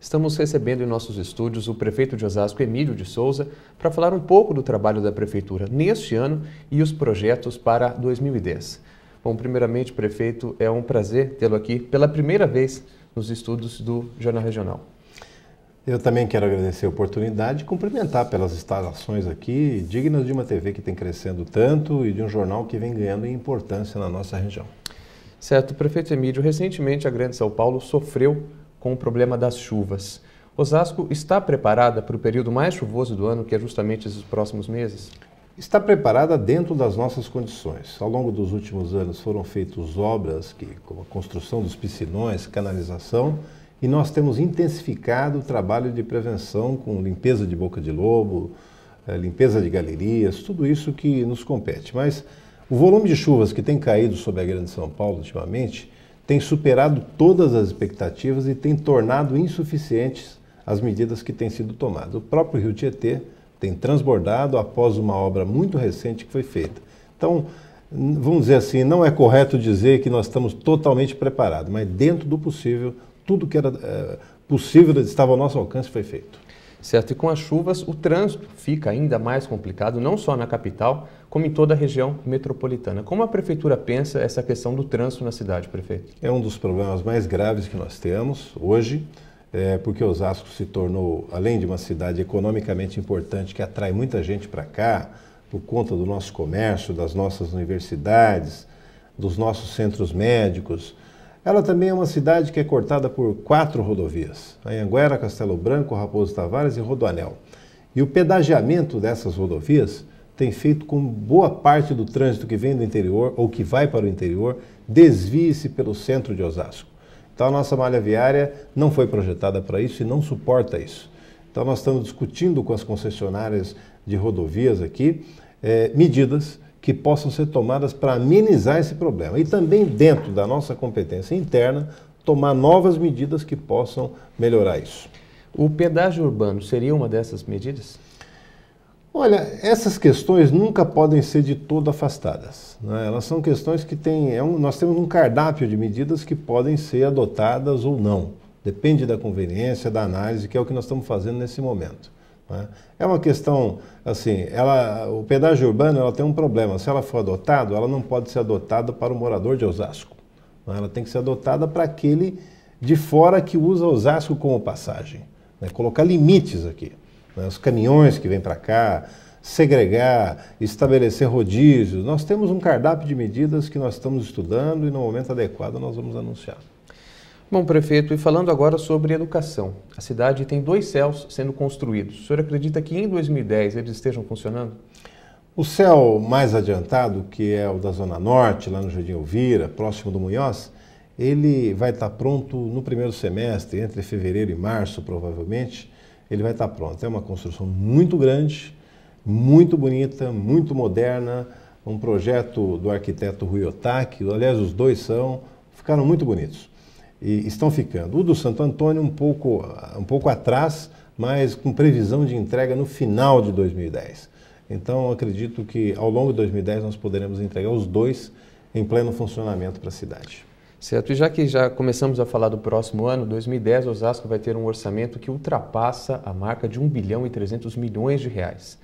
Estamos recebendo em nossos estúdios o prefeito de Osasco, Emílio de Souza, para falar um pouco do trabalho da prefeitura neste ano e os projetos para 2010. Bom, primeiramente, prefeito, é um prazer tê-lo aqui pela primeira vez nos estudos do Jornal Regional. Eu também quero agradecer a oportunidade e cumprimentar pelas instalações aqui, dignas de uma TV que tem crescendo tanto e de um jornal que vem ganhando importância na nossa região. Certo, prefeito Emílio, recentemente a Grande São Paulo sofreu com o problema das chuvas. Osasco está preparada para o período mais chuvoso do ano, que é justamente esses próximos meses? Está preparada dentro das nossas condições. Ao longo dos últimos anos foram feitas obras, que, como a construção dos piscinões, canalização, e nós temos intensificado o trabalho de prevenção com limpeza de boca de lobo, eh, limpeza de galerias, tudo isso que nos compete. Mas o volume de chuvas que tem caído sobre a Grande São Paulo ultimamente tem superado todas as expectativas e tem tornado insuficientes as medidas que têm sido tomadas. O próprio Rio Tietê tem transbordado após uma obra muito recente que foi feita. Então, vamos dizer assim, não é correto dizer que nós estamos totalmente preparados, mas dentro do possível, tudo que era é, possível, estava ao nosso alcance, foi feito certo? E com as chuvas, o trânsito fica ainda mais complicado, não só na capital, como em toda a região metropolitana. Como a prefeitura pensa essa questão do trânsito na cidade, prefeito? É um dos problemas mais graves que nós temos hoje, é, porque Osasco se tornou, além de uma cidade economicamente importante que atrai muita gente para cá, por conta do nosso comércio, das nossas universidades, dos nossos centros médicos, ela também é uma cidade que é cortada por quatro rodovias: Anhanguera, Castelo Branco, Raposo Tavares e Rodoanel. E o pedagiamento dessas rodovias tem feito com boa parte do trânsito que vem do interior ou que vai para o interior desvie-se pelo centro de Osasco. Então a nossa malha viária não foi projetada para isso e não suporta isso. Então nós estamos discutindo com as concessionárias de rodovias aqui eh, medidas que possam ser tomadas para amenizar esse problema. E também, dentro da nossa competência interna, tomar novas medidas que possam melhorar isso. O pedágio urbano seria uma dessas medidas? Olha, essas questões nunca podem ser de todo afastadas. Né? Elas são questões que têm. É um, nós temos um cardápio de medidas que podem ser adotadas ou não. Depende da conveniência, da análise, que é o que nós estamos fazendo nesse momento. Né? É uma questão, assim, ela, o pedágio urbano ela tem um problema. Se ela for adotado, ela não pode ser adotada para o morador de Osasco. Né? Ela tem que ser adotada para aquele de fora que usa Osasco como passagem. Né? Colocar limites aqui. Os caminhões que vêm para cá, segregar, estabelecer rodízios. Nós temos um cardápio de medidas que nós estamos estudando e no momento adequado nós vamos anunciar. Bom, prefeito, e falando agora sobre educação. A cidade tem dois céus sendo construídos. O senhor acredita que em 2010 eles estejam funcionando? O céu mais adiantado, que é o da Zona Norte, lá no Jardim Elvira, próximo do Munhoz, ele vai estar pronto no primeiro semestre, entre fevereiro e março, provavelmente, ele vai estar pronto. É uma construção muito grande, muito bonita, muito moderna, um projeto do arquiteto Rui Otaki, aliás, os dois são, ficaram muito bonitos e estão ficando. O do Santo Antônio um pouco, um pouco atrás, mas com previsão de entrega no final de 2010. Então, acredito que ao longo de 2010 nós poderemos entregar os dois em pleno funcionamento para a cidade. Certo, e já que já começamos a falar do próximo ano, 2010, Osasco vai ter um orçamento que ultrapassa a marca de 1 bilhão e 300 milhões de reais.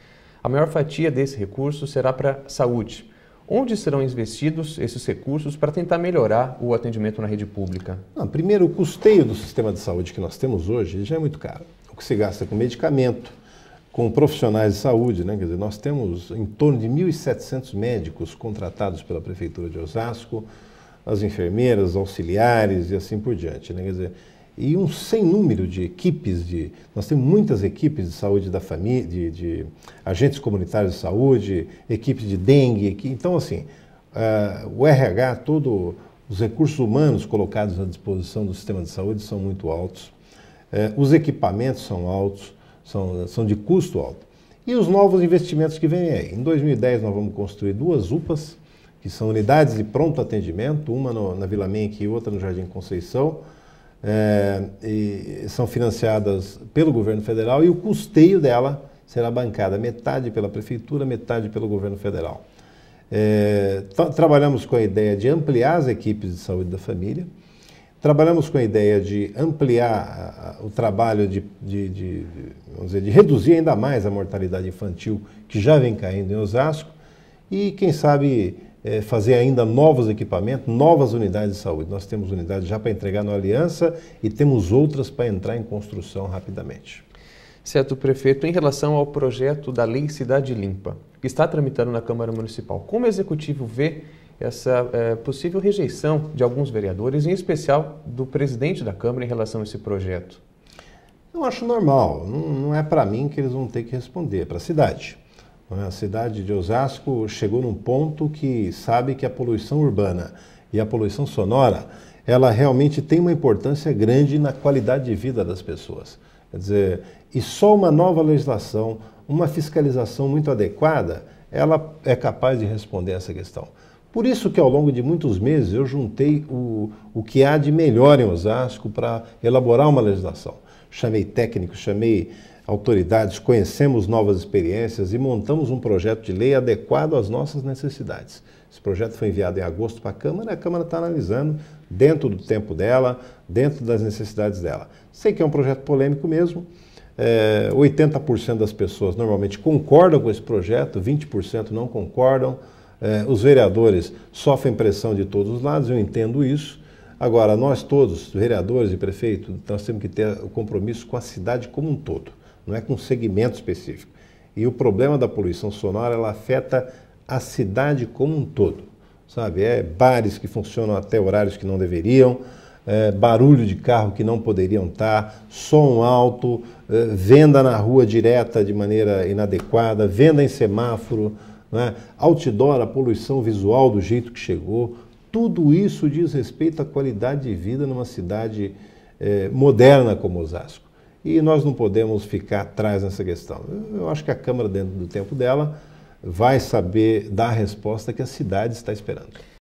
A maior fatia desse recurso será para saúde. Onde serão investidos esses recursos para tentar melhorar o atendimento na rede pública? Não, primeiro, o custeio do sistema de saúde que nós temos hoje já é muito caro. O que se gasta com medicamento, com profissionais de saúde, né? quer dizer, nós temos em torno de 1.700 médicos contratados pela Prefeitura de Osasco, as enfermeiras, auxiliares e assim por diante. Né? Quer dizer, e um sem número de equipes de nós temos muitas equipes de saúde da família de, de agentes comunitários de saúde equipes de dengue então assim uh, o RH todo os recursos humanos colocados à disposição do sistema de saúde são muito altos uh, os equipamentos são altos são, são de custo alto e os novos investimentos que vêm aí em 2010 nós vamos construir duas UPAs que são unidades de pronto atendimento uma no, na Vila Menque e outra no Jardim Conceição é, são financiadas pelo governo federal e o custeio dela será bancada metade pela prefeitura, metade pelo governo federal. É, trabalhamos com a ideia de ampliar as equipes de saúde da família, trabalhamos com a ideia de ampliar o trabalho de, de, de, vamos dizer, de reduzir ainda mais a mortalidade infantil que já vem caindo em Osasco e, quem sabe, é, fazer ainda novos equipamentos, novas unidades de saúde. Nós temos unidades já para entregar na Aliança e temos outras para entrar em construção rapidamente. Certo, prefeito. Em relação ao projeto da Lei Cidade Limpa, que está tramitando na Câmara Municipal, como o executivo vê essa é, possível rejeição de alguns vereadores, em especial do presidente da Câmara, em relação a esse projeto? Eu acho normal. Não, não é para mim que eles vão ter que responder, é para a cidade. É? A cidade de Osasco chegou num ponto que sabe que a poluição urbana e a poluição sonora, ela realmente tem uma importância grande na qualidade de vida das pessoas. Quer dizer, e só uma nova legislação, uma fiscalização muito adequada, ela é capaz de responder a essa questão. Por isso que ao longo de muitos meses eu juntei o, o que há de melhor em Osasco para elaborar uma legislação. Chamei técnicos, chamei autoridades, conhecemos novas experiências e montamos um projeto de lei adequado às nossas necessidades. Esse projeto foi enviado em agosto para a Câmara e a Câmara está analisando dentro do tempo dela, dentro das necessidades dela. Sei que é um projeto polêmico mesmo. É, 80% das pessoas normalmente concordam com esse projeto, 20% não concordam. É, os vereadores sofrem pressão de todos os lados, eu entendo isso. Agora, nós todos, vereadores e prefeito, nós temos que ter o compromisso com a cidade como um todo não é com um segmento específico. E o problema da poluição sonora, ela afeta a cidade como um todo, sabe? É bares que funcionam até horários que não deveriam, é, barulho de carro que não poderiam estar, som alto, é, venda na rua direta de maneira inadequada, venda em semáforo, né? outdoor, a poluição visual do jeito que chegou. Tudo isso diz respeito à qualidade de vida numa cidade é, moderna como Osasco e nós não podemos ficar atrás nessa questão. Eu acho que a Câmara, dentro do tempo dela, vai saber dar a resposta que a cidade está esperando.